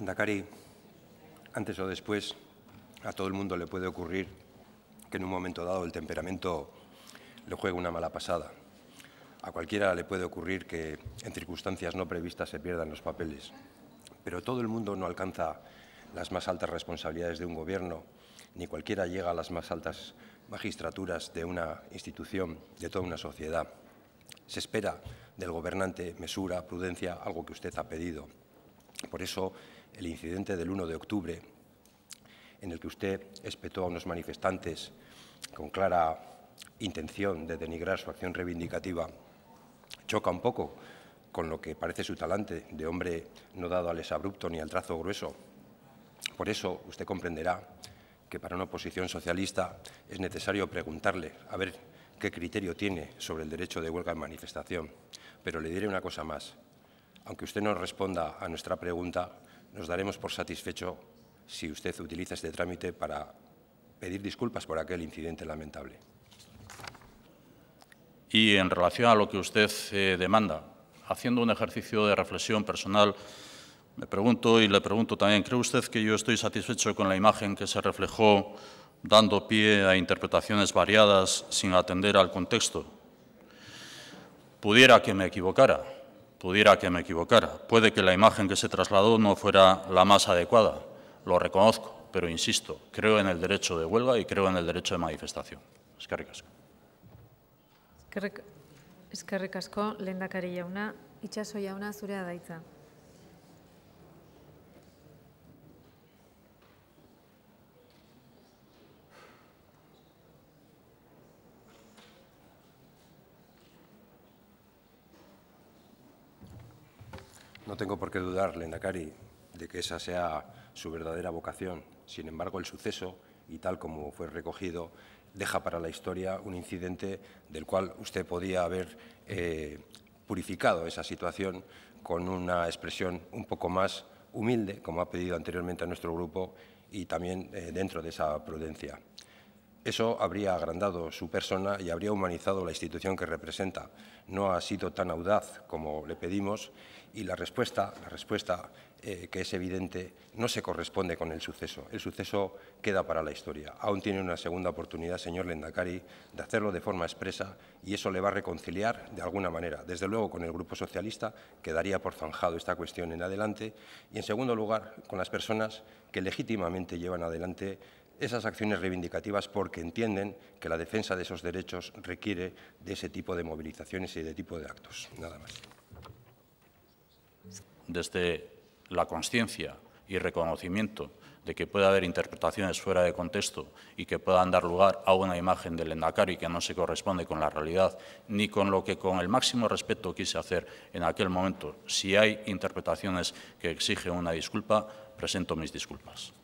Endacari, antes o después a todo el mundo le puede ocurrir que en un momento dado el temperamento le juegue una mala pasada. A cualquiera le puede ocurrir que en circunstancias no previstas se pierdan los papeles, pero todo el mundo no alcanza las más altas responsabilidades de un gobierno, ni cualquiera llega a las más altas magistraturas de una institución, de toda una sociedad. Se espera del gobernante mesura, prudencia, algo que usted ha pedido. Por eso el incidente del 1 de octubre, en el que usted espetó a unos manifestantes con clara intención de denigrar su acción reivindicativa, choca un poco con lo que parece su talante de hombre no dado al abrupto ni al trazo grueso. Por eso usted comprenderá que para una oposición socialista es necesario preguntarle a ver qué criterio tiene sobre el derecho de huelga en manifestación. Pero le diré una cosa más. Aunque usted no responda a nuestra pregunta, nos daremos por satisfecho si usted utiliza este trámite para pedir disculpas por aquel incidente lamentable. Y en relación a lo que usted eh, demanda, haciendo un ejercicio de reflexión personal, me pregunto y le pregunto también, ¿cree usted que yo estoy satisfecho con la imagen que se reflejó dando pie a interpretaciones variadas sin atender al contexto? Pudiera que me equivocara, Pudiera que me equivocara. Puede que la imagen que se trasladó no fuera la más adecuada. Lo reconozco, pero insisto, creo en el derecho de huelga y creo en el derecho de manifestación. Es que Es que No tengo por qué dudar, Lendakari, de que esa sea su verdadera vocación. Sin embargo, el suceso, y tal como fue recogido, deja para la historia un incidente del cual usted podía haber eh, purificado esa situación con una expresión un poco más humilde, como ha pedido anteriormente a nuestro grupo, y también eh, dentro de esa prudencia. Eso habría agrandado su persona y habría humanizado la institución que representa. No ha sido tan audaz como le pedimos y la respuesta, la respuesta eh, que es evidente, no se corresponde con el suceso. El suceso queda para la historia. Aún tiene una segunda oportunidad, señor Lendakari, de hacerlo de forma expresa y eso le va a reconciliar de alguna manera. Desde luego con el Grupo Socialista quedaría por zanjado esta cuestión en adelante y, en segundo lugar, con las personas que legítimamente llevan adelante esas acciones reivindicativas porque entienden que la defensa de esos derechos requiere de ese tipo de movilizaciones y de tipo de actos. Nada más. Desde la conciencia y reconocimiento de que puede haber interpretaciones fuera de contexto y que puedan dar lugar a una imagen del Endacari que no se corresponde con la realidad ni con lo que con el máximo respeto quise hacer en aquel momento. Si hay interpretaciones que exigen una disculpa, presento mis disculpas.